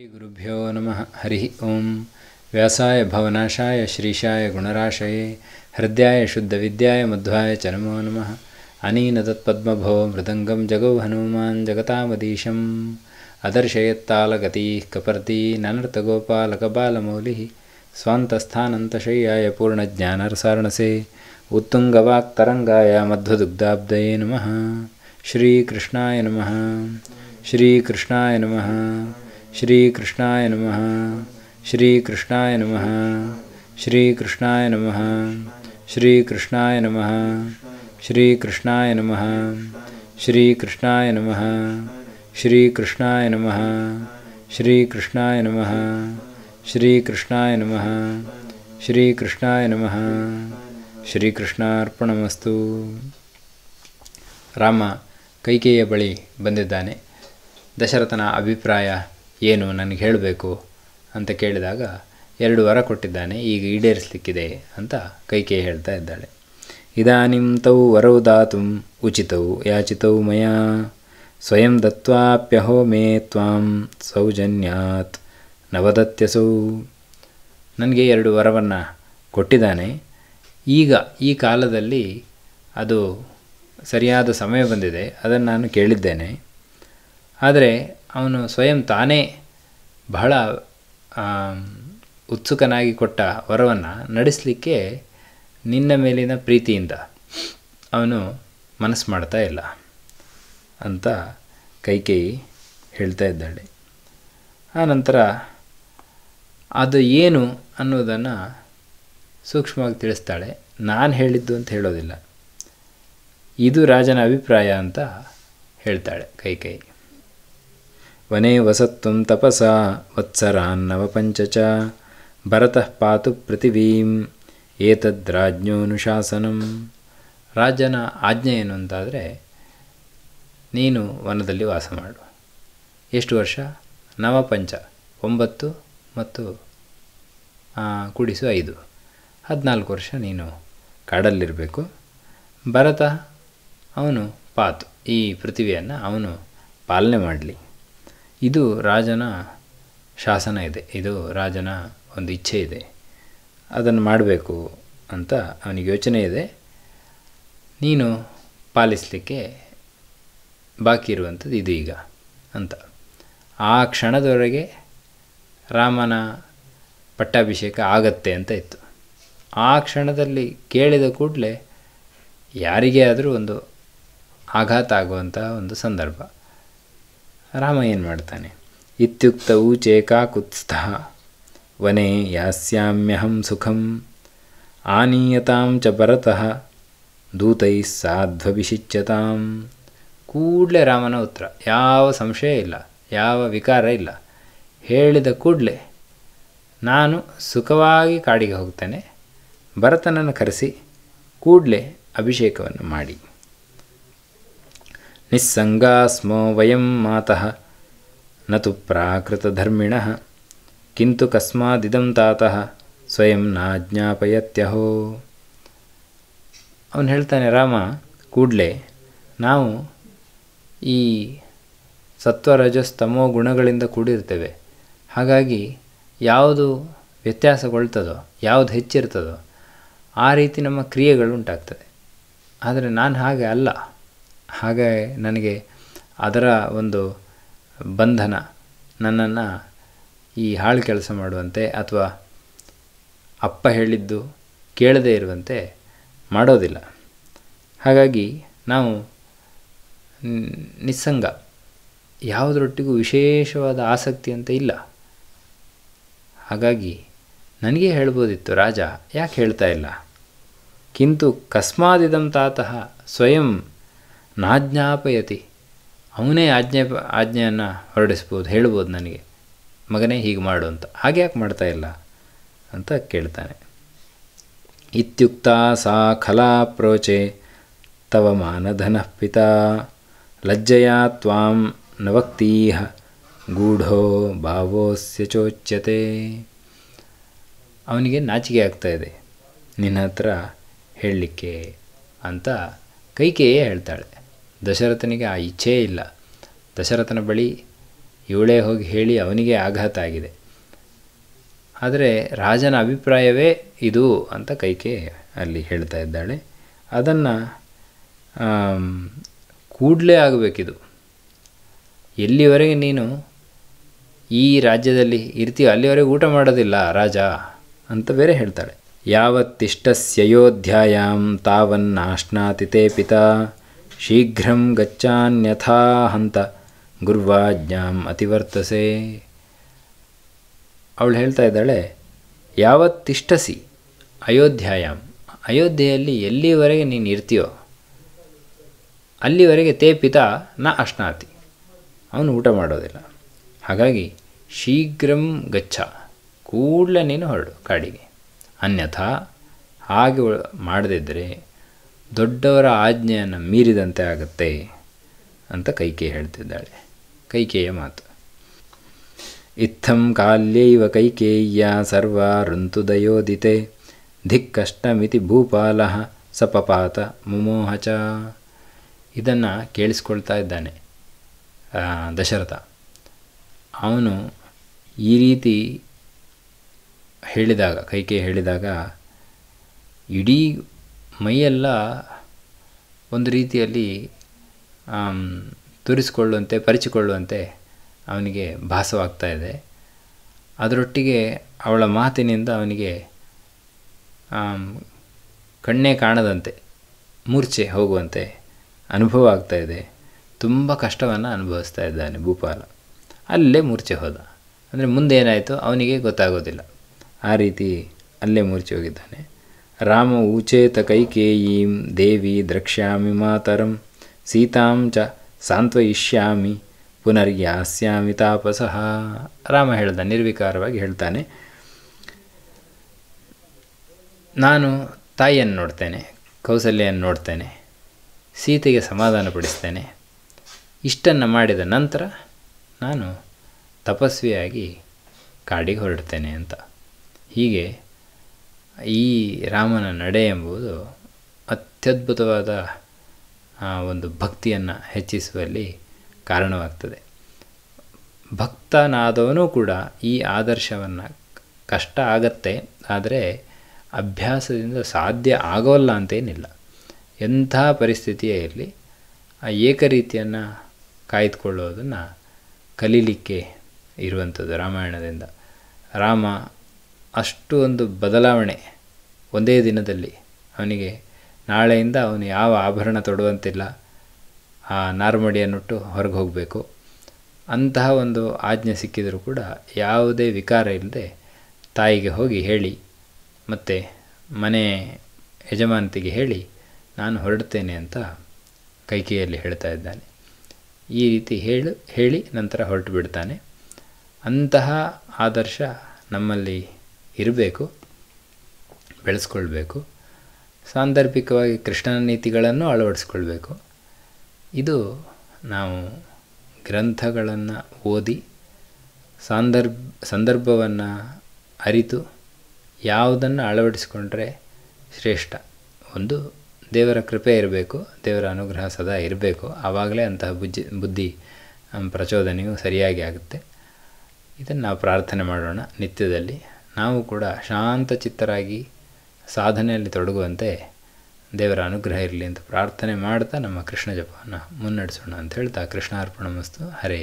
श्रीगुरुभ्यो नमः हरिः ओं व्यासाय भवनाशाय श्रीशाय गुणराशये हृद्याय शुद्धविद्याय मध्वाय च नमो नमः अनीन तत्पद्मभो मृदङ्गं जगौ हनुमान् जगतामदीशम् अदर्शयत्तालगतिः कपर्ती ननृतगोपालकपालमौलिः स्वान्तस्थानन्तशय्याय पूर्णज्ञानरसारणसे उत्तुङ्गवाक्तरङ्गाय मध्वदुग्धाब्दये नमः श्रीकृष्णाय नमः श्रीकृष्णाय नमः ಶ್ರೀಕೃಷ್ಣಾಯ ನಮಃ ಶ್ರೀಕೃಷ್ಣಾಯ ನಮಃ ಶ್ರೀಕೃಷ್ಣಾಯ ನಮಃ ಶ್ರೀಕೃಷ್ಣಾಯ ನಮಃ ಶ್ರೀಕೃಷ್ಣಾಯ ನಮಃ ಶ್ರೀಕೃಷ್ಣಾಯ ನಮಃ ಶ್ರೀಕೃಷ್ಣಾಯ ನಮಃ ಶ್ರೀಕೃಷ್ಣಾಯ ನಮಃ ಶ್ರೀಕೃಷ್ಣಾಯ ನಮಃ ಶ್ರೀಕೃಷ್ಣಾಯ ನಮಃ ಶ್ರೀಕೃಷ್ಣಾರ್ಪಣಮಸ್ತು ರಾಮ ಕೈಕೇಯ ಬಳಿ ಬಂದಿದ್ದಾನೆ ದಶರಥನ ಅಭಿಪ್ರಾಯ ಏನು ನನಗೆ ಹೇಳಬೇಕು ಅಂತ ಕೇಳಿದಾಗ ಎರಡು ವರ ಕೊಟ್ಟಿದ್ದಾನೆ ಈಗ ಈಡೇರಿಸಲಿಕ್ಕಿದೆ ಅಂತ ಕೈಕೆ ಹೇಳ್ತಾ ಇದ್ದಾಳೆ ಇದಾನಿಂ ತೌ ವರೌ ದಾತು ಉಚಿತವು ಯಾಚಿತವು ಮಯ ಸ್ವಯಂ ದತ್ವಾಪ್ಯಹೋ ಮೇ ತ್ವಾಂ ಸೌಜನ್ಯಾತ್ ನವದತ್ಯಸೌ ನನಗೆ ಎರಡು ವರವನ್ನು ಕೊಟ್ಟಿದ್ದಾನೆ ಈಗ ಈ ಕಾಲದಲ್ಲಿ ಅದು ಸರಿಯಾದ ಸಮಯ ಬಂದಿದೆ ಅದನ್ನು ನಾನು ಕೇಳಿದ್ದೇನೆ ಆದರೆ ಅವನು ಸ್ವಯಂ ತಾನೇ ಬಹಳ ಉತ್ಸುಕನಾಗಿ ಕೊಟ್ಟ ವರವನ್ನು ನಡೆಸಲಿಕ್ಕೆ ನಿನ್ನ ಮೇಲಿನ ಪ್ರೀತಿಯಿಂದ ಅವನು ಮನಸ್ಸು ಮಾಡ್ತಾ ಇಲ್ಲ ಅಂತ ಕೈಕೇಯಿ ಹೇಳ್ತಾ ಇದ್ದಾಳೆ ಆನಂತರ ಅದು ಏನು ಅನ್ನೋದನ್ನು ಸೂಕ್ಷ್ಮವಾಗಿ ತಿಳಿಸ್ತಾಳೆ ನಾನು ಹೇಳಿದ್ದು ಅಂತ ಹೇಳೋದಿಲ್ಲ ಇದು ರಾಜನ ಅಭಿಪ್ರಾಯ ಅಂತ ಹೇಳ್ತಾಳೆ ಕೈಕೇಯಿ ವನೇ ವಸತ್ವಂ ತಪಸಾ ವತ್ಸರಾನ್ನವಪಂಚ ಚ ಭರತಃ ಪಾತು ಪೃಥಿವೀಂ ಏತದ್ರಾಜ್ಞೋನುಶಾಸನಂ ರಾಜನ ಆಜ್ಞೆ ಏನು ಅಂತಾದರೆ ನೀನು ವನದಲ್ಲಿ ವಾಸ ಮಾಡು ಎಷ್ಟು ವರ್ಷ ನವಪಂಚ ಒಂಬತ್ತು ಮತ್ತು ಕುಡಿಸು ಐದು ಹದಿನಾಲ್ಕು ವರ್ಷ ನೀನು ಕಾಡಲ್ಲಿರಬೇಕು ಭರತ ಅವನು ಪಾತು ಈ ಪೃಥಿವಿಯನ್ನು ಅವನು ಪಾಲನೆ ಮಾಡಲಿ ಇದು ರಾಜನ ಶಾಸನ ಇದೆ ಇದು ರಾಜನ ಒಂದು ಇಚ್ಛೆ ಇದೆ ಅದನ್ನು ಮಾಡಬೇಕು ಅಂತ ಅವನಿಗೆ ಯೋಚನೆ ಇದೆ ನೀನು ಪಾಲಿಸಲಿಕ್ಕೆ ಬಾಕಿ ಇರುವಂಥದ್ದು ಇದು ಈಗ ಅಂತ ಆ ಕ್ಷಣದವರೆಗೆ ರಾಮನ ಪಟ್ಟಾಭಿಷೇಕ ಆಗತ್ತೆ ಅಂತ ಇತ್ತು ಆ ಕ್ಷಣದಲ್ಲಿ ಕೇಳಿದ ಕೂಡಲೇ ಯಾರಿಗೇ ಆದರೂ ಒಂದು ಆಘಾತ ಆಗುವಂತಹ ಒಂದು ಸಂದರ್ಭ ರಾಮ ಏನು ಮಾಡ್ತಾನೆ ಇತ್ಯುಕ್ತವು ಚೇಕಾ ವನೆ ಯಾಸ್ಯಾಮ್ಯಹಂ ಸುಖಂ ಆನೀಯತಾಂ ಚ ಪರತಃ ದೂತೈ ಸಾಧ್ವಭಿಷಿಚ್ಯತಾಂ ಕೂಡಲೇ ರಾಮನ ಉತ್ತರ ಯಾವ ಸಂಶಯ ಇಲ್ಲ ಯಾವ ವಿಕಾರ ಇಲ್ಲ ಹೇಳಿದ ಕೂಡಲೇ ನಾನು ಸುಖವಾಗಿ ಕಾಡಿಗೆ ಹೋಗ್ತೇನೆ ಭರತನನ್ನು ಕರೆಸಿ ಕೂಡಲೇ ಅಭಿಷೇಕವನ್ನು ಮಾಡಿ ನಿಸ್ಸಂಗಾಸ್ಮೋ ವಯಂ ಮಾತಃ न ಪ್ರಾಕೃತ ಧರ್ಮಿಣಃ ಕಿಂತು कस्मादिदं ಸ್ವಯಂ ನಾಜ್ಞಾಪಯತ್ಯಹೋ ಅವನು ಹೇಳ್ತಾನೆ ರಾಮ ಕೂಡಲೇ ನಾವು ಈ ಸತ್ವರಜಸ್ತಮೋ ಗುಣಗಳಿಂದ ಕೂಡಿರ್ತೇವೆ ಹಾಗಾಗಿ ಯಾವುದು ವ್ಯತ್ಯಾಸಗೊಳ್ತದೋ ಯಾವುದು ಹೆಚ್ಚಿರ್ತದೋ ಆ ರೀತಿ ನಮ್ಮ ಕ್ರಿಯೆಗಳು ಉಂಟಾಗ್ತದೆ ಆದರೆ ನಾನು ಹಾಗೆ ಅಲ್ಲ ಹಾಗೆ ನನಗೆ ಅದರ ಒಂದು ಬಂಧನ ನನ್ನನ್ನು ಈ ಹಾಳು ಕೆಲಸ ಮಾಡುವಂತೆ ಅಥವಾ ಅಪ್ಪ ಹೇಳಿದ್ದು ಕೇಳದೇ ಇರುವಂತೆ ಮಾಡೋದಿಲ್ಲ ಹಾಗಾಗಿ ನಾವು ನಿಸ್ಸಂಗ ಯಾವುದರೊಟ್ಟಿಗೂ ವಿಶೇಷವಾದ ಆಸಕ್ತಿ ಅಂತ ಇಲ್ಲ ಹಾಗಾಗಿ ನನಗೆ ಹೇಳ್ಬೋದಿತ್ತು ರಾಜ ಯಾಕೆ ಹೇಳ್ತಾ ಇಲ್ಲ ಕಿಂತು ಕಸ್ಮಾದಿದಂ ತಾತಃ ಸ್ವಯಂ ನಾಜ್ಞಾಪಯತಿ ಅವನೇ ಆಜ್ಞೆ ಆಜ್ಞೆಯನ್ನು ಹೊರಡಿಸ್ಬೋದು ಹೇಳ್ಬೋದು ನನಗೆ ಮಗನೇ ಹೀಗೆ ಮಾಡು ಅಂತ ಹಾಗೆ ಯಾಕೆ ಮಾಡ್ತಾ ಇಲ್ಲ ಅಂತ ಕೇಳ್ತಾನೆ ಇತ್ಯುಕ್ತ ಸಾ ಖಲಾ ಪ್ರೋಚೆ ತವ ಮಾನಧನ ಪಿತಾ ಲಜ್ಜೆಯ ತ್ವಾಂ ನವಕ್ತೀಹ ಗೂಢೋ ಭಾವೋಸ್ಯ ಚೋಚ್ಯತೆ ಅವನಿಗೆ ನಾಚಿಕೆ ಇದೆ ನಿನ್ನ ಹತ್ರ ಹೇಳಲಿಕ್ಕೆ ಅಂತ ಕೈಕೆಯೇ ಹೇಳ್ತಾಳೆ ದಶರಥನಿಗೆ ಆ ಇಚ್ಛೆ ಇಲ್ಲ ದಶರಥನ ಬಳಿ ಇವಳೇ ಹೋಗಿ ಹೇಳಿ ಅವನಿಗೆ ಆಘಾತ ಆಗಿದೆ ಆದರೆ ರಾಜನ ಅಭಿಪ್ರಾಯವೇ ಇದು ಅಂತ ಕೈಕೆ ಅಲ್ಲಿ ಹೇಳ್ತಾ ಇದ್ದಾಳೆ ಅದನ್ನು ಕೂಡಲೇ ಆಗಬೇಕಿದು ಎಲ್ಲಿವರೆಗೆ ನೀನು ಈ ರಾಜ್ಯದಲ್ಲಿ ಇರ್ತೀಯ ಅಲ್ಲಿವರೆಗೆ ಊಟ ಮಾಡೋದಿಲ್ಲ ರಾಜ ಅಂತ ಬೇರೆ ಹೇಳ್ತಾಳೆ ಯಾವತ್ತಿಷ್ಟಸ್ಯೋಧ್ಯಾಯಾಂ ತಾವನ್ನಾಶ್ನಾತಿತೇ ಪಿತಾ ಶೀಘ್ರಂ ಗಚ್ಚಾನ್ಯಥಾ ಹಂತ ಗುರ್ವಾಜ್ಞಾಂ ಅತಿವರ್ತಸೆ ಅವಳು ಹೇಳ್ತಾ ಇದ್ದಾಳೆ ಯಾವತ್ತಿಷ್ಟಸಿ ಅಯೋಧ್ಯಾಯಾಮ್ ಅಯೋಧ್ಯೆಯಲ್ಲಿ ಎಲ್ಲಿವರೆಗೆ ನೀನು ಇರ್ತೀಯೋ ಅಲ್ಲಿವರೆಗೆ ತೇ ಪಿತ ನ ಅಶ್ನಾತಿ ಅವನು ಊಟ ಮಾಡೋದಿಲ್ಲ ಹಾಗಾಗಿ ಶೀಘ್ರಂ ಗಚ್ಚ ಕೂಡಲೇ ನೀನು ಹೊರಡು ಕಾಡಿಗೆ ಅನ್ಯಥಾ ಹಾಗೆ ಮಾಡದಿದ್ದರೆ ದೊಡ್ಡವರ ಆಜ್ಞೆಯನ್ನು ಮೀರಿದಂತೆ ಆಗುತ್ತೆ ಅಂತ ಕೈಕೆ ಹೇಳ್ತಿದ್ದಾಳೆ ಕೈಕೇಯ ಮಾತು ಇತ್ತಂ ಕಾಲ್ಯೈವ ಕೈಕೇಯ್ಯ ಸರ್ವ ದಯೋದಿತೆ ಧಿಕ್ಕಷ್ಟಮಿತಿ ಭೂಪಾಲ ಸಪಪಾತ ಮುಮೋಹಚ ಇದನ್ನು ಕೇಳಿಸ್ಕೊಳ್ತಾ ಇದ್ದಾನೆ ದಶರಥ ಅವನು ಈ ರೀತಿ ಹೇಳಿದಾಗ ಕೈಕೆ ಹೇಳಿದಾಗ ಇಡೀ ಮೈಯೆಲ್ಲ ಒಂದು ರೀತಿಯಲ್ಲಿ ತುರಿಸಿಕೊಳ್ಳುವಂತೆ ಪರಿಚಿಕೊಳ್ಳುವಂತೆ ಅವನಿಗೆ ಭಾಸವಾಗ್ತಾ ಇದೆ ಅದರೊಟ್ಟಿಗೆ ಅವಳ ಮಾತಿನಿಂದ ಅವನಿಗೆ ಕಣ್ಣೇ ಕಾಣದಂತೆ ಮೂರ್ಛೆ ಹೋಗುವಂತೆ ಅನುಭವ ಆಗ್ತಾ ಇದೆ ತುಂಬ ಕಷ್ಟವನ್ನು ಅನುಭವಿಸ್ತಾ ಇದ್ದಾನೆ ಭೂಪಾಲ ಅಲ್ಲೇ ಮೂರ್ಛೆ ಹೋದ ಅಂದರೆ ಮುಂದೇನಾಯಿತು ಅವನಿಗೆ ಗೊತ್ತಾಗೋದಿಲ್ಲ ಆ ರೀತಿ ಅಲ್ಲೇ ಮೂರ್ಛೆ ಹೋಗಿದ್ದಾನೆ ರಾಮ ಉಚೇತ ಕೈಕೇಯೀಂ ದೇವಿ ದ್ರಕ್ಷ್ಯಾಮಿ ಮಾತರಂ ಸೀತಾಂ ಚ ಸಾಂತ್ವಯಿಷ್ಯಾಮಿ ಪುನರ್ಯಾಸ್ಯಾಮಿ ತಾಪಸಃ ರಾಮ ಹೇಳ್ದ ನಿರ್ವಿಕಾರವಾಗಿ ಹೇಳ್ತಾನೆ ನಾನು ತಾಯಿಯನ್ನು ನೋಡ್ತೇನೆ ಕೌಸಲ್ಯನ್ನು ನೋಡ್ತೇನೆ ಸೀತೆಗೆ ಸಮಾಧಾನ ಪಡಿಸ್ತೇನೆ ಇಷ್ಟನ್ನು ಮಾಡಿದ ನಂತರ ನಾನು ತಪಸ್ವಿಯಾಗಿ ಕಾಡಿಗೆ ಹೊರಡ್ತೇನೆ ಅಂತ ಹೀಗೆ ಈ ರಾಮನ ನಡೆ ಎಂಬುದು ಅತ್ಯದ್ಭುತವಾದ ಒಂದು ಭಕ್ತಿಯನ್ನು ಹೆಚ್ಚಿಸುವಲ್ಲಿ ಕಾರಣವಾಗ್ತದೆ ಭಕ್ತನಾದವನು ಕೂಡ ಈ ಆದರ್ಶವನ್ನು ಕಷ್ಟ ಆಗತ್ತೆ ಆದರೆ ಅಭ್ಯಾಸದಿಂದ ಸಾಧ್ಯ ಆಗೋಲ್ಲ ಅಂತೇನಿಲ್ಲ ಎಂಥ ಪರಿಸ್ಥಿತಿಯೇ ಇರಲಿ ಆ ಏಕರೀತಿಯನ್ನು ಕಾಯ್ದುಕೊಳ್ಳೋದನ್ನು ಕಲೀಲಿಕ್ಕೆ ಇರುವಂಥದ್ದು ರಾಮಾಯಣದಿಂದ ರಾಮ ಅಷ್ಟು ಒಂದು ಬದಲಾವಣೆ ಒಂದೇ ದಿನದಲ್ಲಿ ಅವನಿಗೆ ನಾಳೆಯಿಂದ ಅವನು ಯಾವ ಆಭರಣ ತೊಡುವಂತಿಲ್ಲ ಆ ನಾರ್ಮಡಿಯನ್ನುಟ್ಟು ಹೊರಗೆ ಹೋಗಬೇಕು ಅಂತಹ ಒಂದು ಆಜ್ಞೆ ಸಿಕ್ಕಿದರೂ ಕೂಡ ಯಾವುದೇ ವಿಕಾರ ಇಲ್ಲದೆ ತಾಯಿಗೆ ಹೋಗಿ ಹೇಳಿ ಮತ್ತು ಮನೆ ಯಜಮಾನತಿಗೆ ಹೇಳಿ ನಾನು ಹೊರಡ್ತೇನೆ ಅಂತ ಕೈಕೆಯಲ್ಲಿ ಹೇಳ್ತಾ ಇದ್ದಾನೆ ಈ ರೀತಿ ಹೇಳು ಹೇಳಿ ನಂತರ ಹೊರಟು ಬಿಡ್ತಾನೆ ಅಂತಹ ಆದರ್ಶ ನಮ್ಮಲ್ಲಿ ಇರಬೇಕು ಬೆಳೆಸ್ಕೊಳ್ಬೇಕು ಸಾಂದರ್ಭಿಕವಾಗಿ ಕೃಷ್ಣನ ನೀತಿಗಳನ್ನು ಅಳವಡಿಸ್ಕೊಳ್ಬೇಕು ಇದು ನಾವು ಗ್ರಂಥಗಳನ್ನು ಓದಿ ಸಾಂದರ್ಭ ಸಂದರ್ಭವನ್ನು ಅರಿತು ಯಾವುದನ್ನು ಅಳವಡಿಸಿಕೊಂಡ್ರೆ ಶ್ರೇಷ್ಠ ಒಂದು ದೇವರ ಕೃಪೆ ಇರಬೇಕು ದೇವರ ಅನುಗ್ರಹ ಸದಾ ಇರಬೇಕು ಆವಾಗಲೇ ಅಂತಹ ಬುಜ್ಜಿ ಬುದ್ಧಿ ಪ್ರಚೋದನೆಯು ಸರಿಯಾಗಿ ಆಗುತ್ತೆ ಇದನ್ನು ನಾವು ಪ್ರಾರ್ಥನೆ ಮಾಡೋಣ ನಿತ್ಯದಲ್ಲಿ ನಾವು ಕೂಡ ಶಾಂತ ಚಿತ್ತರಾಗಿ ಸಾಧನೆಯಲ್ಲಿ ತೊಡಗುವಂತೆ ದೇವರ ಅನುಗ್ರಹ ಇರಲಿ ಅಂತ ಪ್ರಾರ್ಥನೆ ಮಾಡ್ತಾ ನಮ್ಮ ಕೃಷ್ಣ ಜಪವನ್ನು ಮುನ್ನಡೆಸೋಣ ಅಂತ ಹೇಳ್ತಾ ಕೃಷ್ಣಾರ್ಪಣ ಮಸ್ತು ಹರೇ